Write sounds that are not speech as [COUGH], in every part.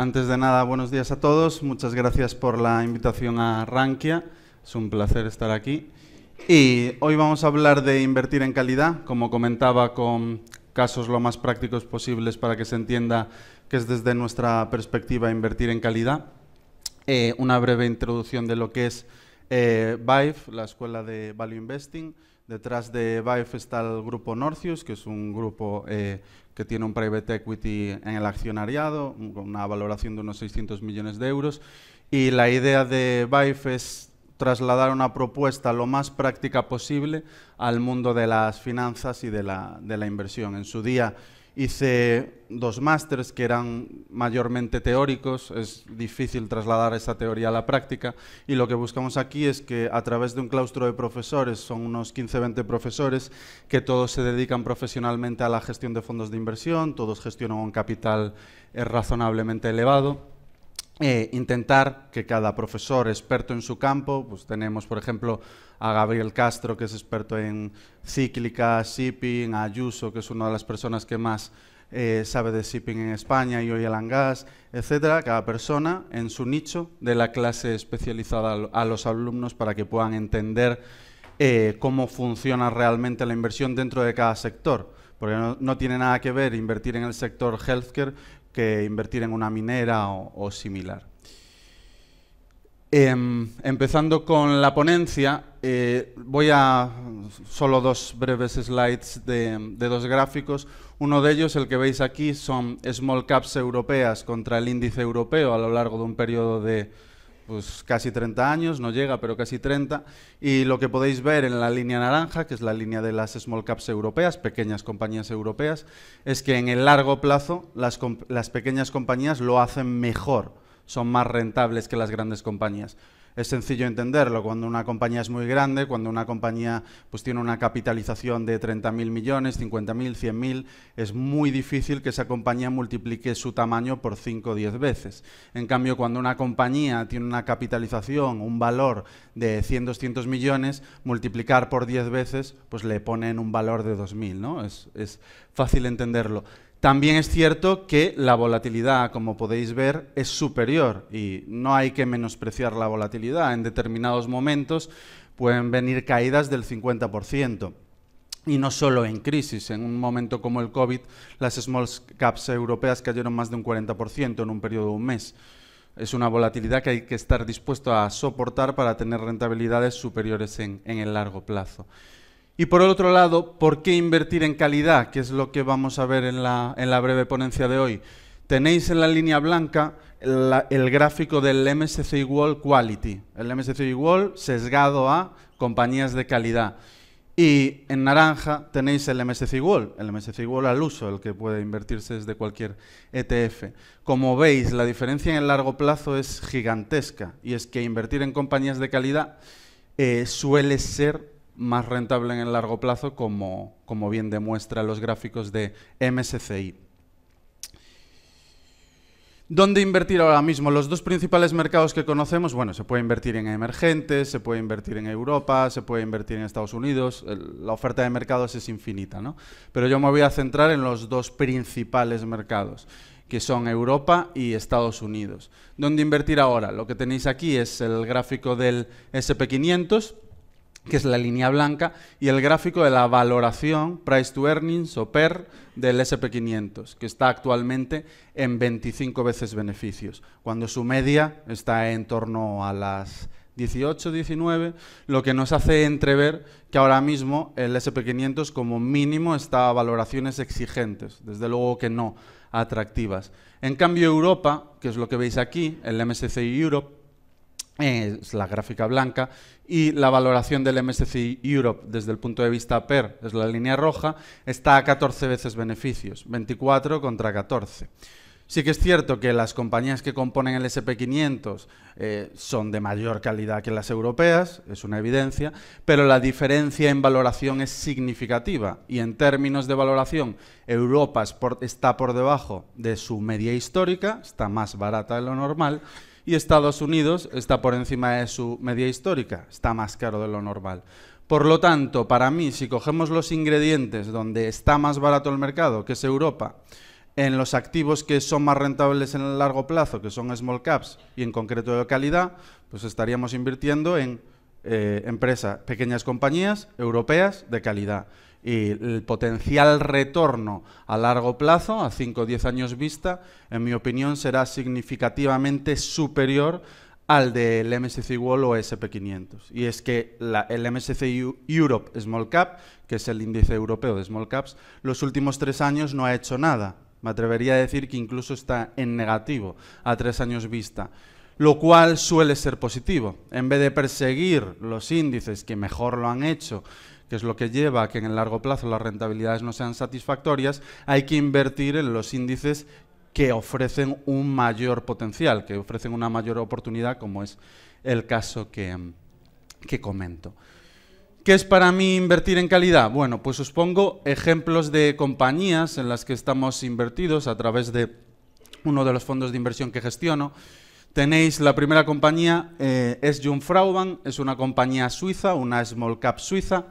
antes de nada, buenos días a todos. Muchas gracias por la invitación a Rankia. Es un placer estar aquí. Y hoy vamos a hablar de invertir en calidad, como comentaba, con casos lo más prácticos posibles para que se entienda que es desde nuestra perspectiva invertir en calidad. Eh, una breve introducción de lo que es eh, la Escuela de Value Investing, Detrás de Vive está el grupo Norcius, que es un grupo eh, que tiene un private equity en el accionariado, con una valoración de unos 600 millones de euros. Y la idea de Vive es trasladar una propuesta lo más práctica posible al mundo de las finanzas y de la, de la inversión. En su día Hice dos másteres que eran mayormente teóricos, es difícil trasladar esa teoría a la práctica y lo que buscamos aquí es que a través de un claustro de profesores, son unos 15-20 profesores que todos se dedican profesionalmente a la gestión de fondos de inversión, todos gestionan un capital eh, razonablemente elevado eh, intentar que cada profesor experto en su campo, pues tenemos por ejemplo a Gabriel Castro, que es experto en cíclica, shipping, a Ayuso, que es una de las personas que más eh, sabe de shipping en España y hoy el gas, etcétera, cada persona en su nicho de la clase especializada a los alumnos para que puedan entender eh, cómo funciona realmente la inversión dentro de cada sector porque no, tiene nada que ver invertir en el sector healthcare que invertir en una minera o, similar. Em, empezando con la ponencia, eh, voy a solo dos breves slides de, dos gráficos. Uno de ellos, el que veis aquí, son small caps europeas contra el índice europeo a lo largo de un periodo de pues casi 30 años, no llega, pero casi 30, y lo que podéis ver en la línea naranja, que es la línea de las small caps europeas, pequeñas compañías europeas, es que en el largo plazo las, las pequeñas compañías lo hacen mejor, son más rentables que las grandes compañías es sencillo entenderlo. Cuando una compañía es muy grande, cuando una compañía pues, tiene una capitalización de 30.000 millones, 50.000, 100.000, es muy difícil que esa compañía multiplique su tamaño por 5 o 10 veces. En cambio, cuando una compañía tiene una capitalización, un valor de 100, 200 millones, multiplicar por 10 veces pues le ponen un valor de 2.000. ¿no? Es, es fácil entenderlo. También es cierto que la volatilidad, como podéis ver, es superior y no hay que menospreciar la volatilidad. En determinados momentos pueden venir caídas del 50%. Y no solo en crisis, en un momento como el COVID, las small caps europeas cayeron más de un 40% en un periodo de un mes. Es una volatilidad que hay que estar dispuesto a soportar para tener rentabilidades superiores en, en el largo plazo. Y por el otro lado, ¿por qué invertir en calidad? Que es lo que vamos a ver en la, breve ponencia de hoy. Tenéis en la línea blanca el gráfico del MSCI World Quality, el MSCI World sesgado a compañías de calidad. Y en naranja tenéis el MSCI World, el MSCI World al uso, el que puede invertirse desde cualquier ETF. Como veis, la diferencia en el largo plazo es gigantesca y es que invertir en compañías de calidad eh, suele ser más rentable en el largo plazo, como, como bien demuestran los gráficos de MSCI. ¿Dónde invertir ahora mismo? Los dos principales mercados que conocemos, bueno, se puede invertir en emergentes, se puede invertir en Europa, se puede invertir en Estados Unidos, la oferta de mercados es infinita, ¿no? Pero yo me voy a centrar en los dos principales mercados, que son Europa y Estados Unidos. ¿Dónde invertir ahora? Lo que tenéis aquí es el gráfico del SP500, que es la línea blanca, y el gráfico de la valoración price to earnings o PER del SP500, que está actualmente en 25 veces beneficios, cuando su media está en torno a las 18, 19, lo que nos hace entrever que ahora mismo el SP500 como mínimo está a valoraciones exigentes, desde luego que no atractivas. En cambio Europa, que es lo que veis aquí, el MSCI Europe, eh, es la gráfica blanca, y la valoración del MSCI Europe desde el punto de vista PER, es la línea roja, está a 14 veces beneficios, 24 contra 14. Sí que es cierto que las compañías que componen el SP500 eh, son de mayor calidad que las europeas, es una evidencia, pero la diferencia en valoración es significativa y en términos de valoración Europa está por debajo de su media histórica, está más barata de lo normal, y Estados Unidos está por encima de su media histórica, está más caro de lo normal. Por lo tanto, para mí, si cogemos los ingredientes donde está más barato el mercado, que es Europa, en los activos que son más rentables en el largo plazo, que son small caps y en concreto de calidad, pues estaríamos invirtiendo en eh, empresas, pequeñas compañías europeas de calidad y el potencial retorno a largo plazo, a 5 o 10 años vista, en mi opinión será significativamente superior al del MSCI World o SP500. Y es que el MSCI Europe Small Cap, que es el índice europeo de Small Caps, los últimos tres años no ha hecho nada. Me atrevería a decir que incluso está en negativo a tres años vista lo cual suele ser positivo. En vez de perseguir los índices que mejor lo han hecho que es lo que lleva a que en el largo plazo las rentabilidades no sean satisfactorias, hay que invertir en los índices que ofrecen un mayor potencial, que ofrecen una mayor oportunidad, como es el caso que, comento. ¿Qué es para mí invertir en calidad? Bueno, pues os pongo ejemplos de compañías en las que estamos invertidos a través de uno de los fondos de inversión que gestiono. Tenéis la primera compañía, eh, es Jungfrauban, es una compañía suiza, una small cap suiza,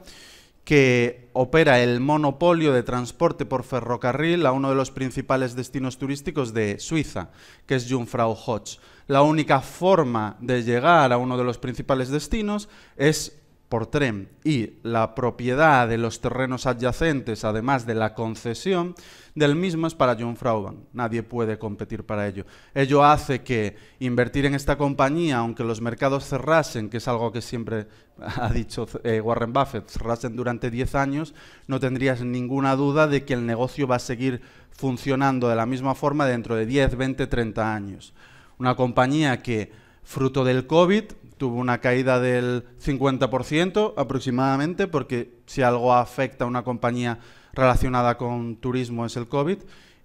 que opera el monopolio de transporte por ferrocarril a uno de los principales destinos turísticos de Suiza, que es Jungfrau Hodge. La única forma de llegar a uno de los principales destinos es por tren y la propiedad de los terrenos adyacentes, además de la concesión del mismo, es para John Frauban. Nadie puede competir para ello. Ello hace que invertir en esta compañía, aunque los mercados cerrasen, que es algo que siempre [LAUGHS] ha dicho eh, Warren Buffett, cerrasen durante 10 años, no tendrías ninguna duda de que el negocio va a seguir funcionando de la misma forma dentro de 10, 20, 30 años. Una compañía que, fruto del COVID, tuvo una caída del 50% aproximadamente, porque si algo afecta a una compañía relacionada con turismo es el COVID,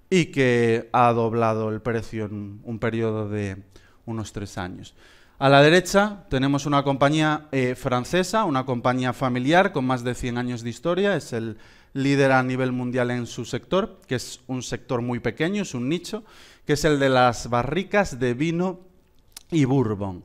y que ha doblado el precio en un periodo de unos tres años. A la derecha tenemos una compañía eh, francesa, una compañía familiar con más de 100 años de historia, es el líder a nivel mundial en su sector, que es un sector muy pequeño, es un nicho, que es el de las barricas de vino y bourbon.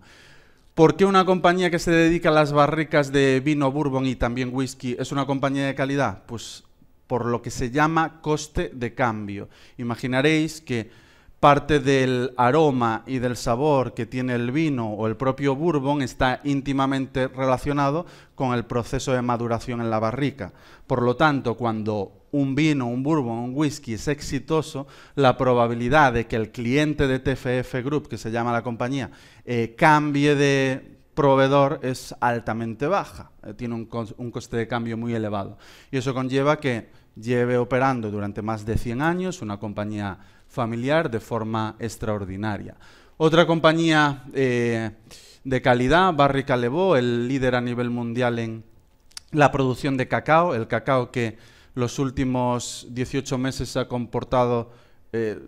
¿Por qué una compañía que se dedica a las barricas de vino, bourbon y también whisky es una compañía de calidad? Pues por lo que se llama coste de cambio. Imaginaréis que parte del aroma y del sabor que tiene el vino o el propio bourbon está íntimamente relacionado con el proceso de maduración en la barrica. Por lo tanto, cuando un vino, un bourbon, un whisky es exitoso, la probabilidad de que el cliente de TFF Group, que se llama la compañía, eh, cambie de proveedor es altamente baja, eh, tiene un, coste de cambio muy elevado. Y eso conlleva que lleve operando durante más de 100 años una compañía familiar de forma extraordinaria. Otra compañía eh, de calidad, Barry Callebaut, el líder a nivel mundial en la producción de cacao, el cacao que los últimos 18 meses ha comportado, eh,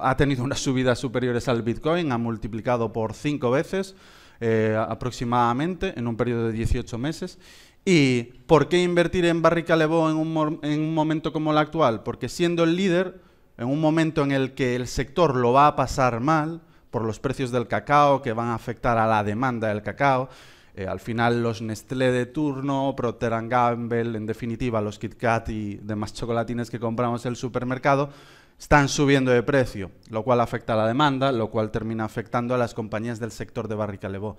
ha tenido unas subidas superiores al Bitcoin, ha multiplicado por 5 veces eh, aproximadamente en un periodo de 18 meses. ¿Y por qué invertir en Barrica levó en un, en un momento como el actual? Porque siendo el líder, en un momento en el que el sector lo va a pasar mal, por los precios del cacao que van a afectar a la demanda del cacao, eh, al final los Nestlé de turno, Procter Gamble, en definitiva los Kit Kat y demás chocolatines que compramos en el supermercado, están subiendo de precio, lo cual afecta a la demanda, lo cual termina afectando a las compañías del sector de Barricalevó.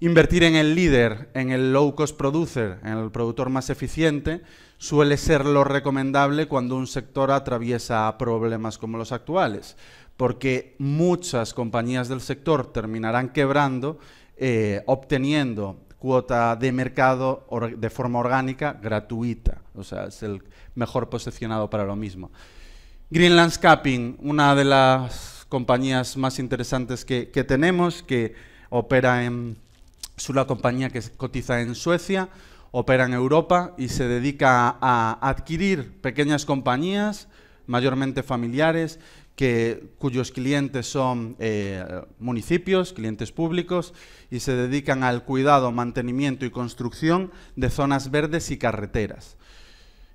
Invertir en el líder, en el low cost producer, en el productor más eficiente, suele ser lo recomendable cuando un sector atraviesa problemas como los actuales, porque muchas compañías del sector terminarán quebrando eh, obteniendo cuota de mercado de forma orgánica gratuita. O sea, es el mejor posicionado para lo mismo. Green Landscaping, una de las compañías más interesantes que, que tenemos, que opera en... Es una compañía que cotiza en Suecia, opera en Europa y se dedica a adquirir pequeñas compañías, mayormente familiares, cuyos clientes son eh, municipios, clientes públicos, y se dedican al cuidado, mantenimiento y construcción de zonas verdes y carreteras.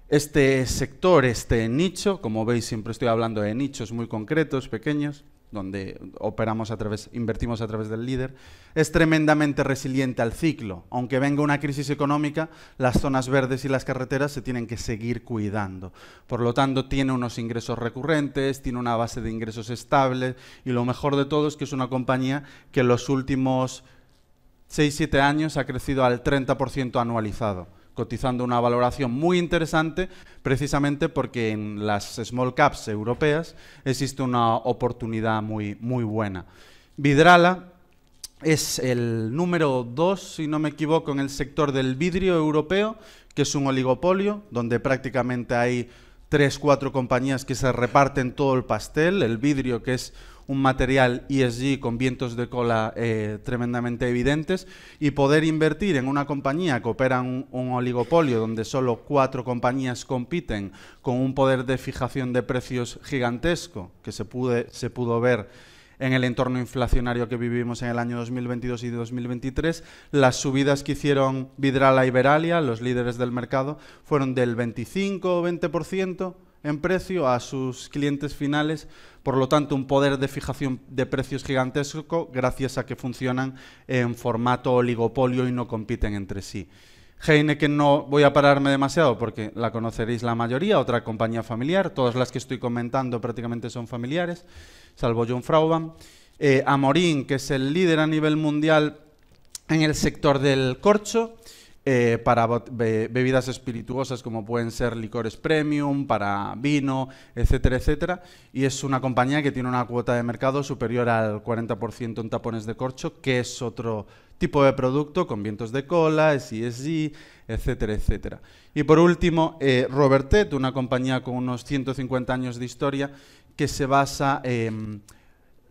Este sector, este nicho, como veis siempre estoy hablando de nichos muy concretos, pequeños, donde operamos a través, invertimos a través del líder, es tremendamente resiliente al ciclo. Aunque venga una crisis económica, las zonas verdes y las carreteras se tienen que seguir cuidando. Por lo tanto, tiene unos ingresos recurrentes, tiene una base de ingresos estable y lo mejor de todo es que es una compañía que en los últimos 6-7 años ha crecido al 30% anualizado cotizando una valoración muy interesante precisamente porque en las small caps europeas existe una oportunidad muy, muy buena. Vidrala es el número dos si no me equivoco, en el sector del vidrio europeo, que es un oligopolio, donde prácticamente hay tres, cuatro compañías que se reparten todo el pastel, el vidrio que es un material ESG con vientos de cola eh, tremendamente evidentes y poder invertir en una compañía que opera un, oligopolio donde solo cuatro compañías compiten con un poder de fijación de precios gigantesco que se, pude, se pudo ver en el entorno inflacionario que vivimos en el año 2022 y 2023, las subidas que hicieron Vidrala y Beralia, los líderes del mercado, fueron del 25 o 20% en precio a sus clientes finales, por lo tanto un poder de fijación de precios gigantesco gracias a que funcionan en formato oligopolio y no compiten entre sí. Heineken no voy a pararme demasiado porque la conoceréis la mayoría, otra compañía familiar, todas las que estoy comentando prácticamente son familiares, salvo John Frauban. Eh, Amorín, que es el líder a nivel mundial en el sector del corcho, eh, para bebidas espirituosas como pueden ser licores premium, para vino, etcétera, etcétera. Y es una compañía que tiene una cuota de mercado superior al 40% en tapones de corcho, que es otro tipo de producto con vientos de cola, ESG, etcétera, etcétera. Y por último, eh, Robertet, una compañía con unos 150 años de historia que se basa en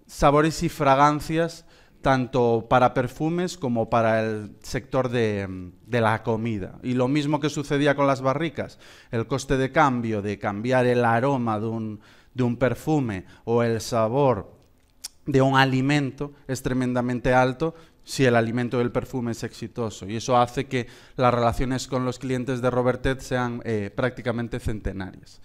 sabores y fragancias tanto para perfumes como para el sector de, la comida. Y lo mismo que sucedía con las barricas, el coste de cambio, de cambiar el aroma de un, de un perfume o el sabor de un alimento es tremendamente alto si el alimento del perfume es exitoso. Y eso hace que las relaciones con los clientes de Robertet sean eh, prácticamente centenarias.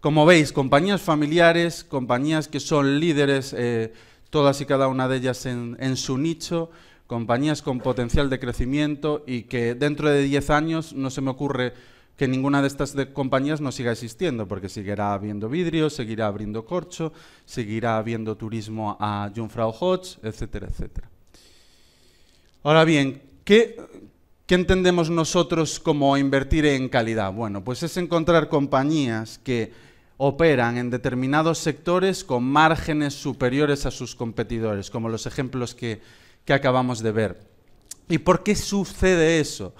Como veis, compañías familiares, compañías que son líderes eh, todas y cada una de ellas en, su nicho, compañías con potencial de crecimiento y que dentro de 10 años no se me ocurre que ninguna de estas compañías no siga existiendo, porque seguirá habiendo vidrio, seguirá abriendo corcho, seguirá habiendo turismo a Jungfrau Hodge, etcétera, etcétera. Ahora bien, ¿qué entendemos nosotros como invertir en calidad? Bueno, pues es encontrar compañías que operan en determinados sectores con márgenes superiores a sus competidores, como los ejemplos que, acabamos de ver. ¿Y por qué sucede eso?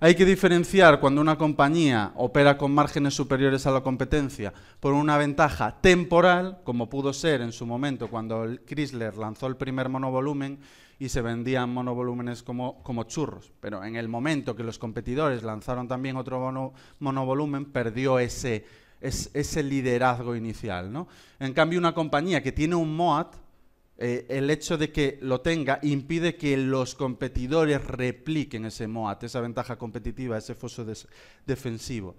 Hay que diferenciar cuando una compañía opera con márgenes superiores a la competencia por una ventaja temporal, como pudo ser en su momento cuando Chrysler lanzó el primer monovolumen y se vendían monovolúmenes como, churros. Pero en el momento que los competidores lanzaron también otro monovolumen, perdió ese es ese liderazgo inicial. ¿no? En cambio, una compañía que tiene un MOAT, eh, el hecho de que lo tenga impide que los competidores repliquen ese MOAT, esa ventaja competitiva, ese foso defensivo.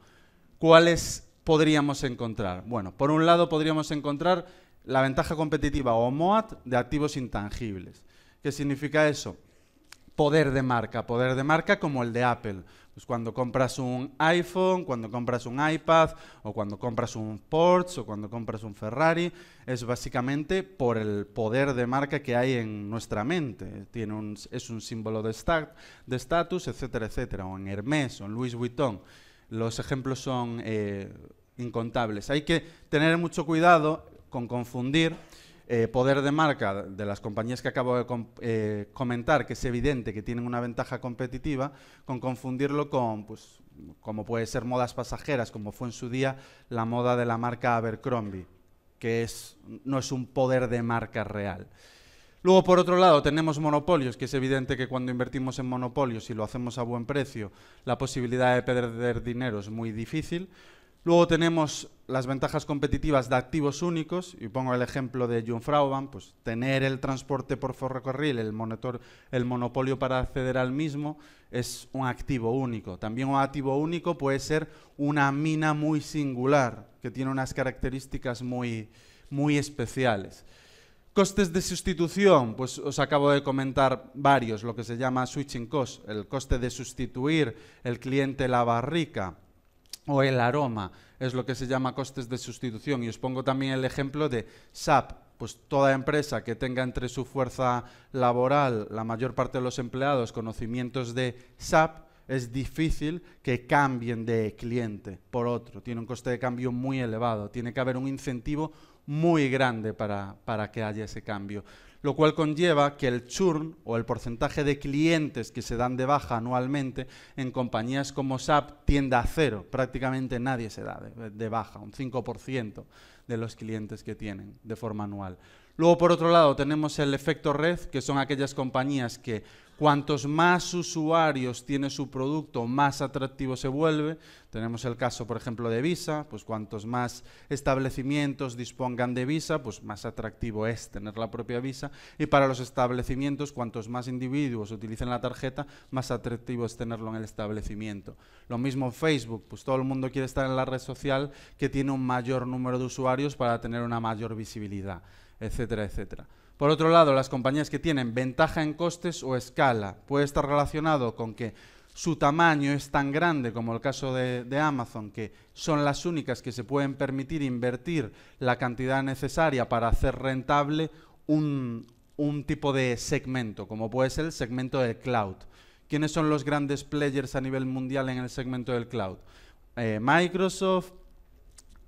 ¿Cuáles podríamos encontrar? Bueno, por un lado podríamos encontrar la ventaja competitiva o MOAT de activos intangibles. ¿Qué significa eso? Poder de marca, poder de marca como el de Apple, pues cuando compras un iPhone, cuando compras un iPad, o cuando compras un Porsche, o cuando compras un Ferrari, es básicamente por el poder de marca que hay en nuestra mente. es un símbolo de estatus, etcétera, etcétera. O en Hermès, o en Louis Vuitton. Los ejemplos son eh, incontables. Hay que tener mucho cuidado con confundir eh, poder de marca de las compañías que acabo de eh, comentar, que es evidente que tienen una ventaja competitiva, con confundirlo con, pues, como puede ser modas pasajeras, como fue en su día la moda de la marca Abercrombie, que es, no es un poder de marca real. Luego, por otro lado, tenemos monopolios, que es evidente que cuando invertimos en monopolios y lo hacemos a buen precio, la posibilidad de perder dinero es muy difícil. Luego tenemos las ventajas competitivas de activos únicos, y pongo el ejemplo de Jungfrauban, pues tener el transporte por ferrocarril, el, el monopolio para acceder al mismo, es un activo único. También un activo único puede ser una mina muy singular, que tiene unas características muy, muy especiales. Costes de sustitución, pues os acabo de comentar varios, lo que se llama switching cost, el coste de sustituir el cliente la barrica o el aroma es lo que se llama costes de sustitución. Y os pongo también el ejemplo de SAP. Pues toda empresa que tenga entre su fuerza laboral la mayor parte de los empleados conocimientos de SAP, es difícil que cambien de cliente por otro. Tiene un coste de cambio muy elevado. Tiene que haber un incentivo muy grande para, para que haya ese cambio lo cual conlleva que el churn o el porcentaje de clientes que se dan de baja anualmente en compañías como SAP tienda a cero. Prácticamente nadie se da de, de baja, un 5% de los clientes que tienen de forma anual. Luego, por otro lado, tenemos el efecto red, que son aquellas compañías que Cuantos más usuarios tiene su producto, más atractivo se vuelve. Tenemos el caso, por ejemplo, de Visa, pues cuantos más establecimientos dispongan de Visa, pues más atractivo es tener la propia Visa. Y para los establecimientos, cuantos más individuos utilicen la tarjeta, más atractivo es tenerlo en el establecimiento. Lo mismo Facebook, pues todo el mundo quiere estar en la red social que tiene un mayor número de usuarios para tener una mayor visibilidad, etcétera, etcétera. Por otro lado, las compañías que tienen ventaja en costes o escala puede estar relacionado con que su tamaño es tan grande como el caso de, Amazon, que son las únicas que se pueden permitir invertir la cantidad necesaria para hacer rentable un, tipo de segmento, como puede ser el segmento del cloud. ¿Quiénes son los grandes players a nivel mundial en el segmento del cloud? Eh, Microsoft,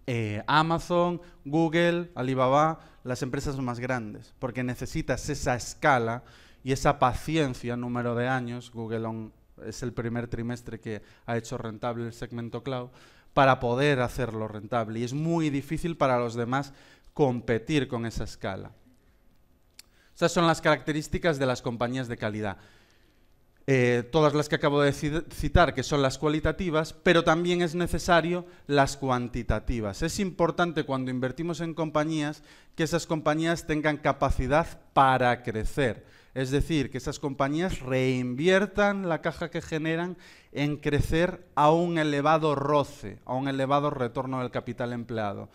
eh, Amazon, Google, Alibaba las empresas más grandes, porque necesitas esa escala y esa paciencia, número de años, Google es el primer trimestre que ha hecho rentable el segmento cloud, para poder hacerlo rentable. Y es muy difícil para los demás competir con esa escala. Esas son las características de las compañías de calidad. Eh, todas las que acabo de citar, que son las cualitativas, pero también es necesario las cuantitativas. Es importante cuando invertimos en compañías que esas compañías tengan capacidad para crecer. Es decir, que esas compañías reinviertan la caja que generan en crecer a un elevado roce, a un elevado retorno del capital empleado.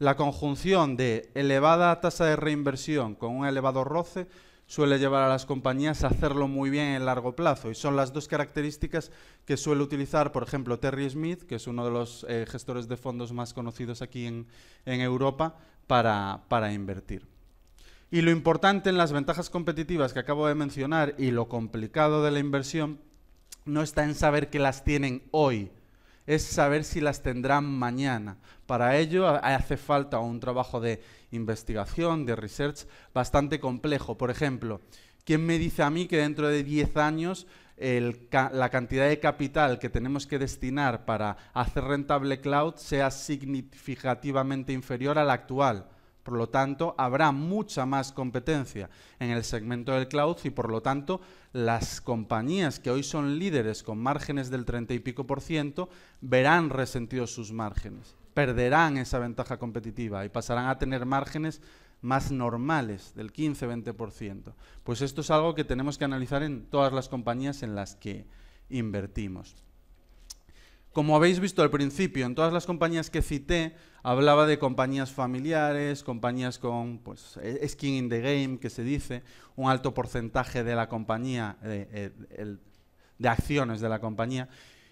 La conjunción de elevada tasa de reinversión con un elevado roce suele llevar a las compañías a hacerlo muy bien en largo plazo. Y son las dos características que suele utilizar, por ejemplo, Terry Smith, que es uno de los eh, gestores de fondos más conocidos aquí en, Europa, para invertir. Y lo importante en las ventajas competitivas que acabo de mencionar y lo complicado de la inversión no está en saber que las tienen hoy es saber si las tendrán mañana. Para ello hace falta un trabajo de investigación, de research, bastante complejo. Por ejemplo, ¿quién me dice a mí que dentro de 10 años la cantidad de capital que tenemos que destinar para hacer rentable cloud sea significativamente inferior a la actual? Por lo tanto, habrá mucha más competencia en el segmento del cloud y por lo tanto las compañías que hoy son líderes con márgenes del 30 y pico por ciento verán resentidos sus márgenes, perderán esa ventaja competitiva y pasarán a tener márgenes más normales del 15-20%. Pues esto es algo que tenemos que analizar en todas las compañías en las que invertimos. Como habéis visto al principio, en todas las compañías que cité, hablaba de compañías familiares, compañías con pues, e, skin in the game, que se dice, un alto porcentaje de la compañía, eh, de, acciones de la compañía.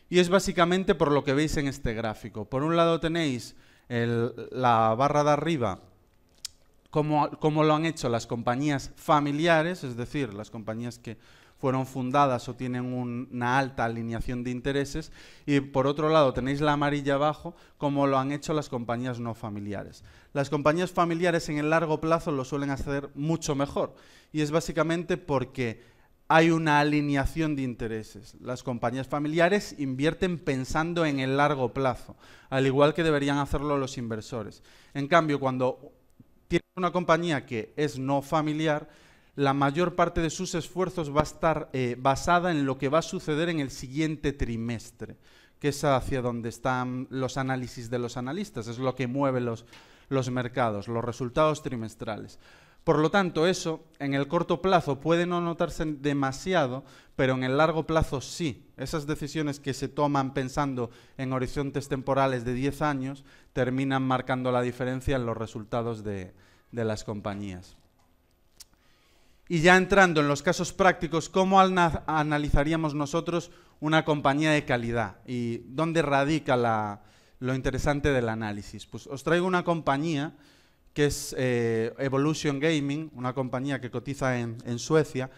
Y es básicamente por lo que veis en este gráfico. Por un lado tenéis la barra de arriba, cómo como lo han hecho las compañías familiares, es decir, las compañías que fueron fundadas o tienen una alta alineación de intereses. Y por otro lado, tenéis la amarilla abajo, como lo han hecho las compañías no familiares. Las compañías familiares en el largo plazo lo suelen hacer mucho mejor. Y es básicamente porque hay una alineación de intereses. Las compañías familiares invierten pensando en el largo plazo, al igual que deberían hacerlo los inversores. En cambio, cuando tienes una compañía que es no familiar, la mayor parte de sus esfuerzos va a estar eh, basada en lo que va a suceder en el siguiente trimestre, que es hacia donde están los análisis de los analistas, es lo que mueve los, mercados, los resultados trimestrales. Por lo tanto, eso en el corto plazo puede no notarse demasiado, pero en el largo plazo sí. Esas decisiones que se toman pensando en horizontes temporales de 10 años terminan marcando la diferencia en los resultados de las compañías. Y ya entrando en los casos prácticos, ¿cómo analizaríamos nosotros una compañía de calidad? ¿Y dónde radica lo interesante del análisis? Pues os traigo una compañía que es eh, Evolution Gaming, una compañía que cotiza en Suecia,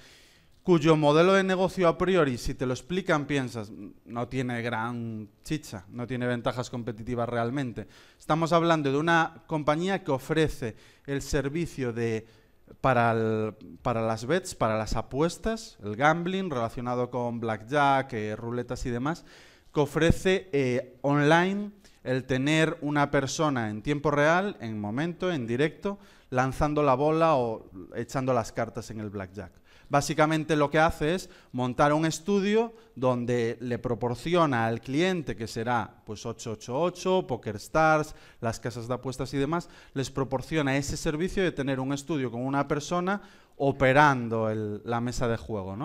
cuyo modelo de negocio a priori, si te lo explican, piensas, no tiene gran chicha, no tiene ventajas competitivas realmente. Estamos hablando de una compañía que ofrece el servicio de para, para las bets, para las apuestas, el gambling relacionado con blackjack, eh, ruletas y demás, que ofrece eh, online el tener una persona en tiempo real, en momento, en directo, lanzando la bola o echando las cartas en el blackjack básicamente lo que hace es montar un estudio donde le proporciona al cliente, que será pues 888, Stars, las casas de apuestas y demás, les proporciona ese servicio de tener un estudio con una persona operando la mesa de juego,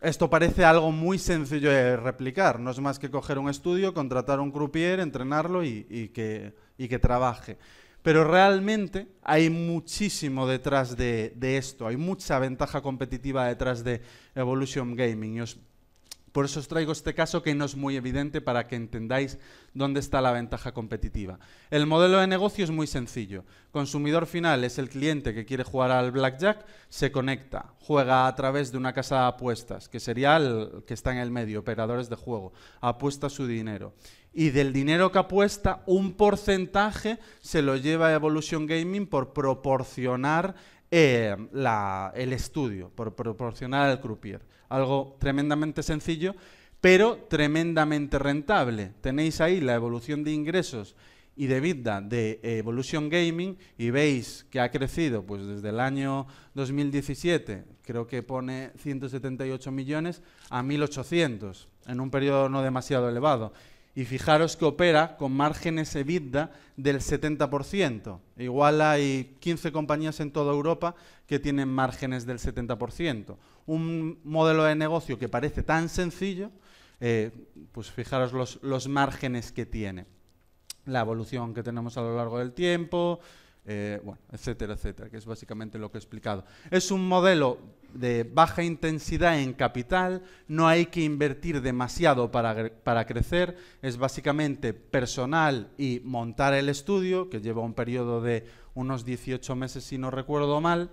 Esto parece algo muy sencillo de replicar, no es más que coger un estudio, contratar un croupier, entrenarlo y, que, y que trabaje. Pero realmente hay muchísimo detrás de, esto, hay mucha ventaja competitiva detrás de Evolution Gaming. Por eso os traigo este caso que no es muy evidente para que entendáis dónde está la ventaja competitiva. El modelo de negocio es muy sencillo. Consumidor final es el cliente que quiere jugar al blackjack, se conecta, juega a través de una casa de apuestas, que sería el que está en el medio, operadores de juego, apuesta su dinero. Y del dinero que apuesta, un porcentaje se lo lleva Evolution Gaming por proporcionar eh, la, el estudio, por proporcionar al croupier. Algo tremendamente sencillo, pero tremendamente rentable. Tenéis ahí la evolución de ingresos y de vida de Evolution Gaming y veis que ha crecido pues desde el año 2017, creo que pone 178 millones a 1.800 en un periodo no demasiado elevado y fijaros que opera con márgenes EBITDA del 70%. Igual hay 15 compañías en toda Europa que tienen márgenes del 70%. Un modelo de negocio que parece tan sencillo, eh, pues fijaros los, los márgenes que tiene. La evolución que tenemos a lo largo del tiempo, eh, bueno, etcétera, etcétera, que es básicamente lo que he explicado. Es un modelo de baja intensidad en capital, no hay que invertir demasiado para, crecer, es básicamente personal y montar el estudio, que lleva un periodo de unos 18 meses si no recuerdo mal,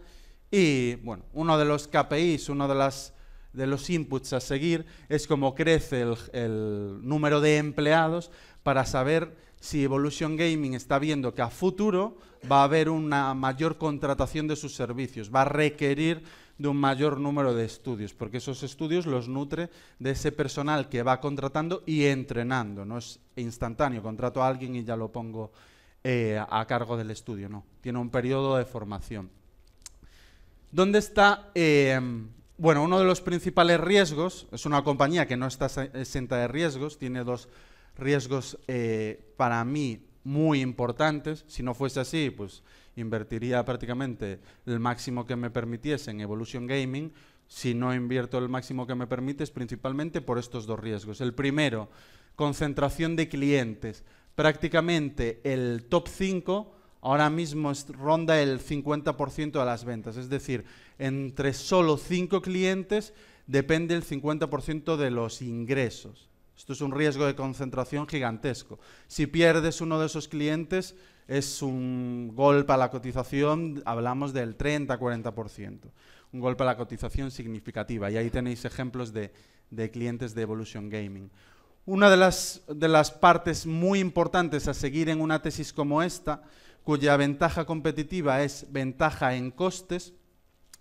y bueno, uno de los KPIs, uno de las de los inputs a seguir es cómo crece el, el número de empleados para saber si Evolution Gaming está viendo que a futuro va a haber una mayor contratación de sus servicios, va a requerir de un mayor número de estudios, porque esos estudios los nutre de ese personal que va contratando y entrenando, no es instantáneo, contrato a alguien y ya lo pongo eh, a cargo del estudio, no, tiene un periodo de formación. ¿Dónde está em, bueno, uno de los principales riesgos, es una compañía que no está exenta de riesgos, tiene dos riesgos eh, para mí muy importantes. Si no fuese así, pues invertiría prácticamente el máximo que me permitiese en Evolution Gaming. Si no invierto el máximo que me permite es principalmente por estos dos riesgos. El primero, concentración de clientes. Prácticamente el top 5 ahora mismo ronda el 50% de las ventas. Es decir, entre solo 5 clientes depende el 50% de los ingresos. Esto es un riesgo de concentración gigantesco. Si pierdes uno de esos clientes, es un golpe a la cotización, hablamos del 30-40%. Un golpe a la cotización significativa. Y ahí tenéis ejemplos de, clientes de Evolution Gaming. Una de las, de las partes muy importantes a seguir en una tesis como esta, cuya ventaja competitiva es ventaja en costes,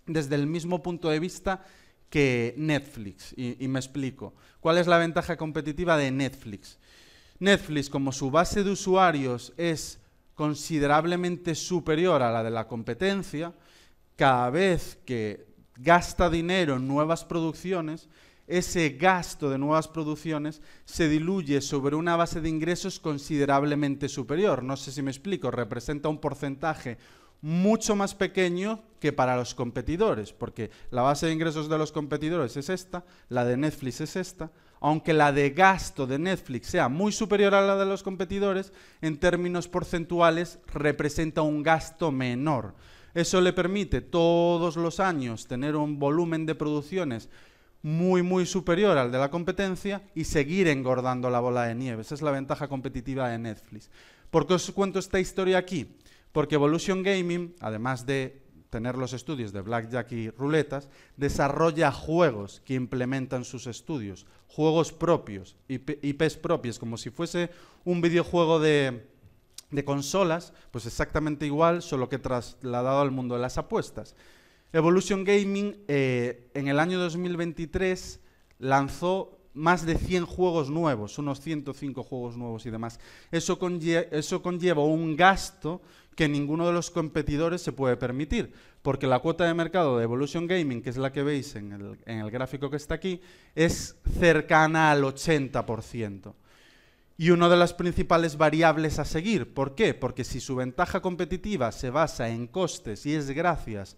desde el mismo punto de vista que Netflix. Y, me explico. ¿Cuál es la ventaja competitiva de Netflix? Netflix, como su base de usuarios es considerablemente superior a la de la competencia, cada vez que gasta dinero en nuevas producciones, ese gasto de nuevas producciones se diluye sobre una base de ingresos considerablemente superior. No sé si me explico, representa un porcentaje mucho más pequeño que para los competidores, porque la base de ingresos de los competidores es esta, la de Netflix es esta, aunque la de gasto de Netflix sea muy superior a la de los competidores, en términos porcentuales representa un gasto menor. Eso le permite todos los años tener un volumen de producciones muy, muy superior al de la competencia y seguir engordando la bola de nieve. Esa es la ventaja competitiva de Netflix. ¿Por qué os cuento esta historia aquí? Porque Evolution Gaming, además de tener los estudios de blackjack y ruletas, desarrolla juegos que implementan sus estudios, juegos propios, y IPs propias, como si fuese un videojuego de, consolas, pues exactamente igual, solo que trasladado al mundo de las apuestas. Evolution Gaming eh, en el año 2023 lanzó más de 100 juegos nuevos, unos 105 juegos nuevos y demás. Eso, conlleva un gasto que ninguno de los competidores se puede permitir, porque la cuota de mercado de Evolution Gaming, que es la que veis en el, en el gráfico que está aquí, es cercana al 80% y una de las principales variables a seguir. ¿Por qué? Porque si su ventaja competitiva se basa en costes y es gracias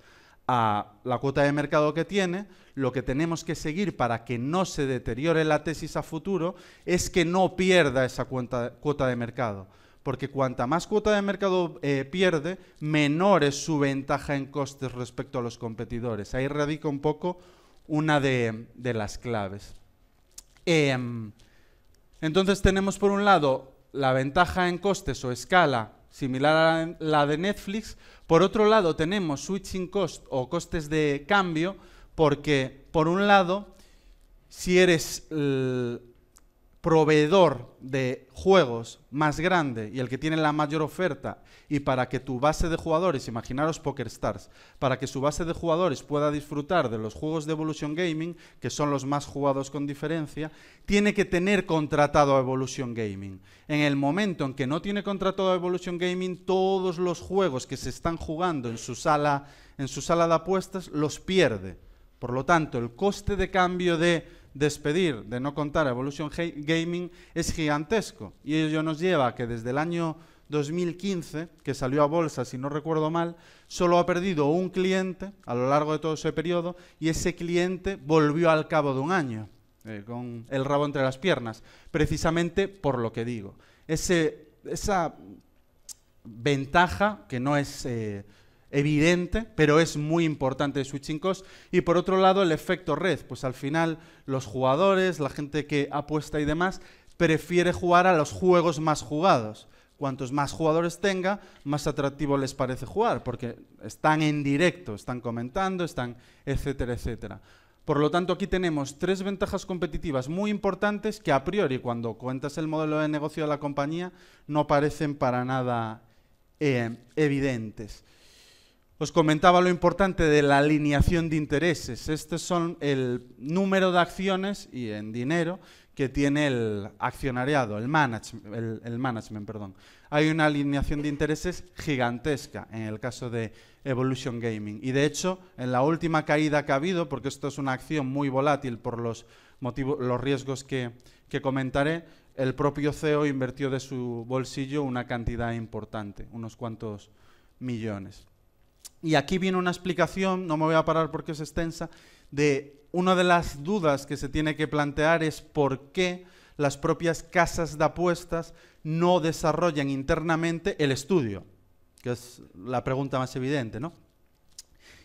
a la cuota de mercado que tiene, lo que tenemos que seguir para que no se deteriore la tesis a futuro es que no pierda esa cuota de mercado. Porque cuanta más cuota de mercado eh, pierde, menor es su ventaja en costes respecto a los competidores. Ahí radica un poco una de, las claves. Em, entonces tenemos por un lado la ventaja en costes o escala similar a la de Netflix. Por otro lado, tenemos switching cost o costes de cambio, porque por un lado, si eres proveedor de juegos más grande y el que tiene la mayor oferta y para que tu base de jugadores, imaginaros Stars, para que su base de jugadores pueda disfrutar de los juegos de Evolution Gaming, que son los más jugados con diferencia, tiene que tener contratado a Evolution Gaming. En el momento en que no tiene contratado a Evolution Gaming, todos los juegos que se están jugando en su sala, en su sala de apuestas los pierde por lo tanto, el coste de cambio de despedir, de no contar a Evolution Gaming, es gigantesco. Y ello nos lleva a que desde el año 2015, que salió a bolsa, si no recuerdo mal, solo ha perdido un cliente a lo largo de todo ese periodo y ese cliente volvió al cabo de un año, eh, con el rabo entre las piernas, precisamente por lo que digo. esa ventaja, que no es eh, evidente, pero es muy importante el switching cost. Y por otro lado, el efecto red. Pues al final, los jugadores, la gente que apuesta y demás, prefiere jugar a los juegos más jugados. Cuantos más jugadores tenga, más atractivo les parece jugar, porque están en directo, están comentando, están, etcétera, etcétera. Por lo tanto, aquí tenemos tres ventajas competitivas muy importantes que a priori, cuando cuentas el modelo de negocio de la compañía, no parecen para nada eh, evidentes. Os comentaba lo importante de la alineación de intereses. Estos son el número de acciones y en dinero que tiene el accionariado, el, management. Perdón. Hay una alineación de intereses gigantesca en el caso de Evolution Gaming. Y de hecho, en la última caída que ha habido, porque esto es una acción muy volátil por los, motivos, los riesgos que, que comentaré, el propio CEO invirtió de su bolsillo una cantidad importante, unos cuantos millones. Y aquí viene una explicación, no me voy a parar porque es extensa, de una de las dudas que se tiene que plantear es por qué las propias casas de apuestas no desarrollan internamente el estudio, que es la pregunta más evidente, ¿no?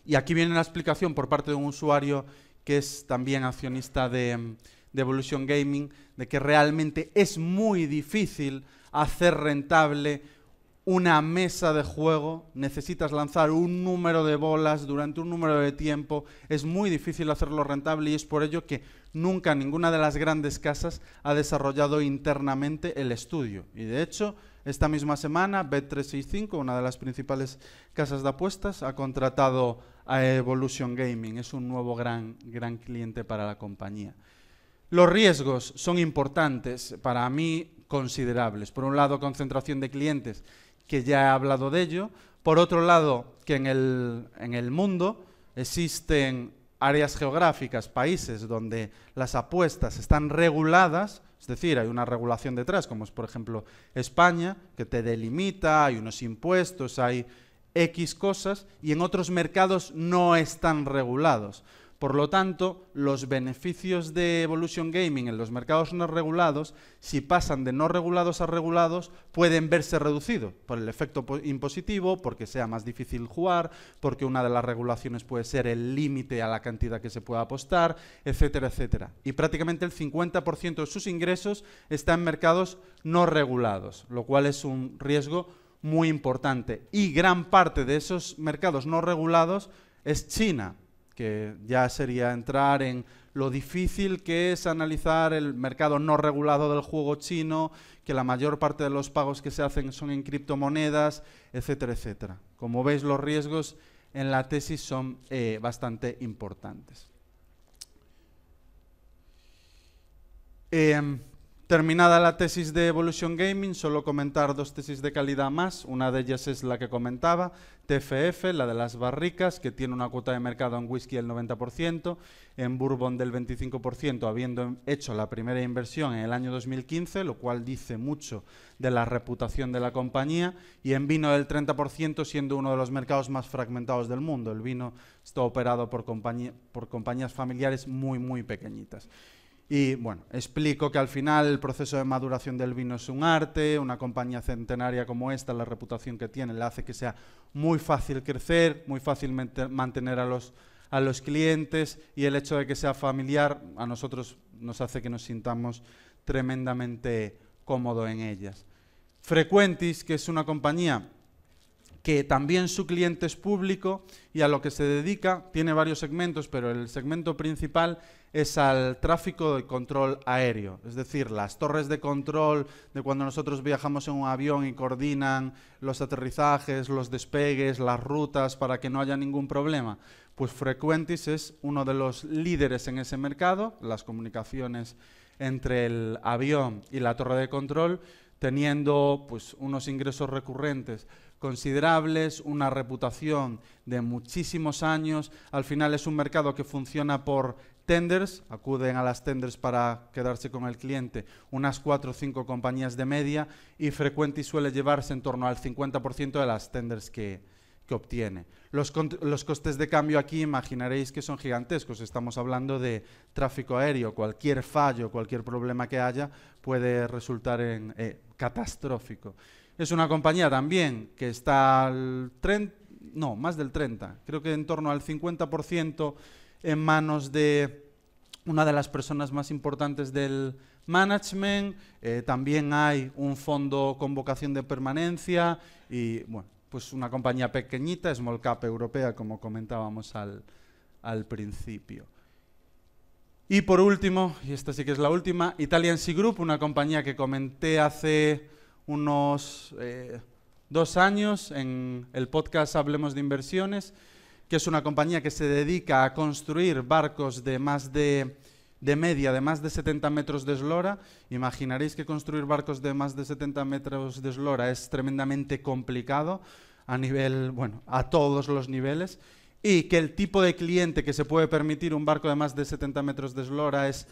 Y aquí viene la explicación por parte de un usuario que es también accionista de Evolution Gaming, de que realmente es muy difícil hacer rentable una mesa de juego, necesitas lanzar un número de bolas durante un número de tiempo, es muy difícil hacerlo rentable y es por ello que nunca ninguna de las grandes casas ha desarrollado internamente el estudio. Y de hecho, esta misma semana, Bet365, una de las principales casas de apuestas, ha contratado a Evolution Gaming, es un nuevo gran, gran cliente para la compañía. Los riesgos son importantes, para mí considerables. Por un lado, concentración de clientes que ya he hablado de ello. Por otro lado, que en el, en el mundo existen áreas geográficas, países donde las apuestas están reguladas, es decir, hay una regulación detrás, como es por ejemplo España, que te delimita, hay unos impuestos, hay X cosas, y en otros mercados no están regulados. Por lo tanto, los beneficios de Evolution Gaming en los mercados no regulados, si pasan de no regulados a regulados, pueden verse reducidos por el efecto impositivo, porque sea más difícil jugar, porque una de las regulaciones puede ser el límite a la cantidad que se pueda apostar, etcétera, etcétera. Y prácticamente el 50% de sus ingresos está en mercados no regulados, lo cual es un riesgo muy importante. Y gran parte de esos mercados no regulados es China, que ya sería entrar en lo difícil que es analizar el mercado no regulado del juego chino, que la mayor parte de los pagos que se hacen son en criptomonedas, etcétera, etcétera. Como veis, los riesgos en la tesis son eh, bastante importantes. Em, Terminada la tesis de Evolution Gaming, solo comentar dos tesis de calidad más. Una de ellas es la que comentaba, TFF, la de las barricas, que tiene una cuota de mercado en whisky del 90%, en bourbon del 25%, habiendo hecho la primera inversión en el año 2015, lo cual dice mucho de la reputación de la compañía, y en vino del 30%, siendo uno de los mercados más fragmentados del mundo. El vino está operado por, por compañías familiares muy, muy pequeñitas. Y bueno, explico que al final el proceso de maduración del vino es un arte, una compañía centenaria como esta, la reputación que tiene, le hace que sea muy fácil crecer, muy fácil mantener a los, a los clientes y el hecho de que sea familiar a nosotros nos hace que nos sintamos tremendamente cómodos en ellas. Frequentis, que es una compañía que también su cliente es público y a lo que se dedica, tiene varios segmentos, pero el segmento principal es al tráfico de control aéreo, es decir, las torres de control de cuando nosotros viajamos en un avión y coordinan los aterrizajes, los despegues, las rutas para que no haya ningún problema. Pues Frequentis es uno de los líderes en ese mercado, las comunicaciones entre el avión y la torre de control, teniendo pues unos ingresos recurrentes considerables, una reputación de muchísimos años. Al final es un mercado que funciona por tenders, acuden a las tenders para quedarse con el cliente unas cuatro o cinco compañías de media y y suele llevarse en torno al 50% de las tenders que, obtiene. Los, costes de cambio aquí imaginaréis que son gigantescos, estamos hablando de tráfico aéreo, cualquier fallo, cualquier problema que haya puede resultar en eh, catastrófico. Es una compañía también que está al 30, no, más del 30, creo que en torno al 50% en manos de una de las personas más importantes del management, eh, también hay un fondo con vocación de permanencia y, bueno, pues una compañía pequeñita, small cap europea, como comentábamos al, al principio. Y por último, y esta sí que es la última, Italian Sea Group, una compañía que comenté hace unos eh, dos años en el podcast Hablemos de Inversiones, que es una compañía que se dedica a construir barcos de más de, de media, de más de 70 metros de eslora. Imaginaréis que construir barcos de más de 70 metros de eslora es tremendamente complicado a nivel, bueno, a todos los niveles y que el tipo de cliente que se puede permitir un barco de más de 70 metros de eslora es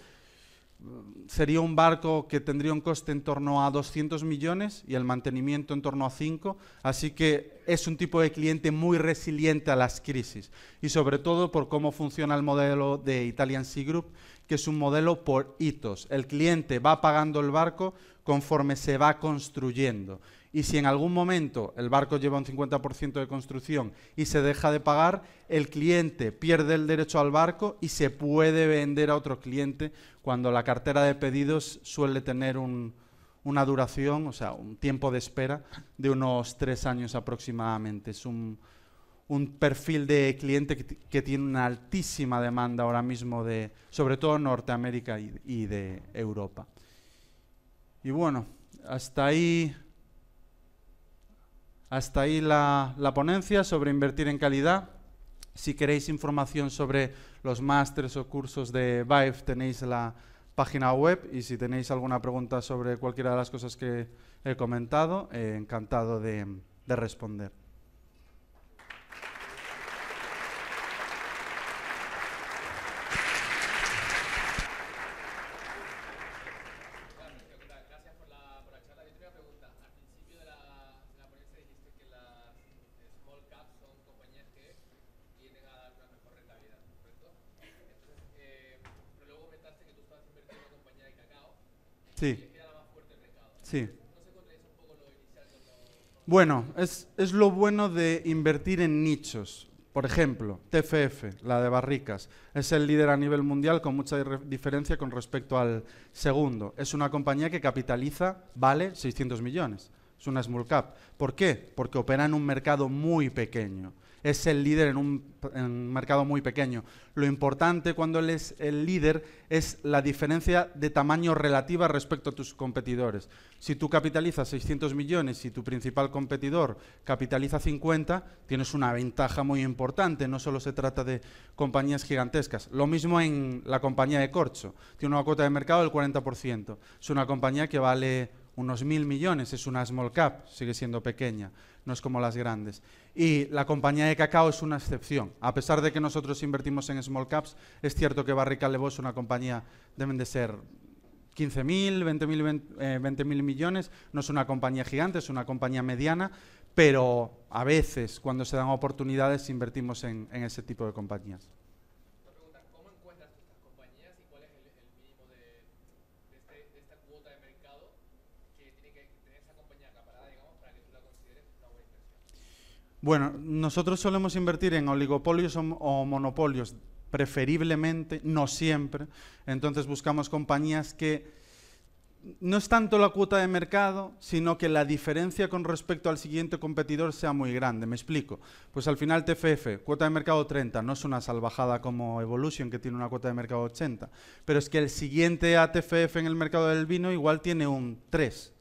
sería un barco que tendría un coste en torno a 200 millones y el mantenimiento en torno a 5, así que es un tipo de cliente muy resiliente a las crisis y sobre todo por cómo funciona el modelo de Italian Sea Group, que es un modelo por hitos. El cliente va pagando el barco conforme se va construyendo y si en algún momento el barco lleva un 50% de construcción y se deja de pagar, el cliente pierde el derecho al barco y se puede vender a otro cliente cuando la cartera de pedidos suele tener una duración, o sea, un tiempo de espera de unos tres años aproximadamente. Es un, perfil de cliente que, tiene una altísima demanda ahora mismo, de, sobre todo en Norteamérica y de Europa. Y bueno, hasta ahí hasta ahí la, ponencia sobre invertir en calidad. Si queréis información sobre los másteres o cursos de Vive, tenéis la página web y si tenéis alguna pregunta sobre cualquiera de las cosas que he comentado, eh, encantado de responder. Bueno, es, es lo bueno de invertir en nichos. Por ejemplo, TFF, la de Barricas, es el líder a nivel mundial con mucha diferencia con respecto al segundo. Es una compañía que capitaliza, vale 600 millones. Es una small cap. ¿Por qué? Porque opera en un mercado muy pequeño es el líder en un, mercado muy pequeño. Lo importante cuando él es el líder es la diferencia de tamaño relativa respecto a tus competidores. Si tú capitalizas 600 millones y tu principal competidor capitaliza 50, tienes una ventaja muy importante. No solo se trata de compañías gigantescas. Lo mismo en la compañía de Corcho. Tiene una cuota de mercado del 40%. Es una compañía que vale unos mil millones, es una small cap, sigue siendo pequeña, no es como las grandes. Y la compañía de cacao es una excepción. A pesar de que nosotros invertimos en small caps, es cierto que Barrica Levo es una compañía, deben de ser 15.000, 20.000 eh, millones, no es una compañía gigante, es una compañía mediana, pero a veces cuando se dan oportunidades invertimos en ese tipo de compañías. Bueno, nosotros solemos invertir en oligopolios o, monopolios, preferiblemente, no siempre. Entonces buscamos compañías que no es tanto la cuota de mercado, sino que la diferencia con respecto al siguiente competidor sea muy grande. Me explico. Pues al final TFF, cuota de mercado 30, no es una salvajada como Evolution, que tiene una cuota de mercado 80, pero es que el siguiente ATFF en el mercado del vino igual tiene un 3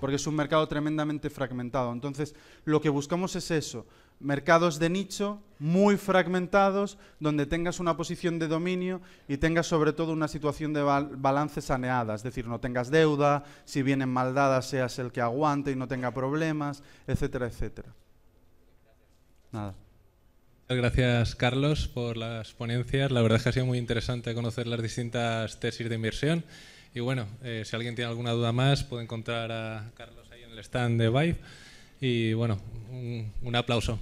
porque es un mercado tremendamente fragmentado. Entonces, lo que buscamos es eso, mercados de nicho muy fragmentados, donde tengas una posición de dominio y tengas sobre todo una situación de balance saneada, es decir, no tengas deuda, si vienen maldadas seas el que aguante y no tenga problemas, etcétera, etcétera. Nada. Gracias, Carlos, por las ponencias. La verdad es que ha sido muy interesante conocer las distintas tesis de inversión. Y bueno, eh, si alguien tiene alguna duda más, puede encontrar a Carlos ahí en el stand de Vive. Y bueno, un aplauso.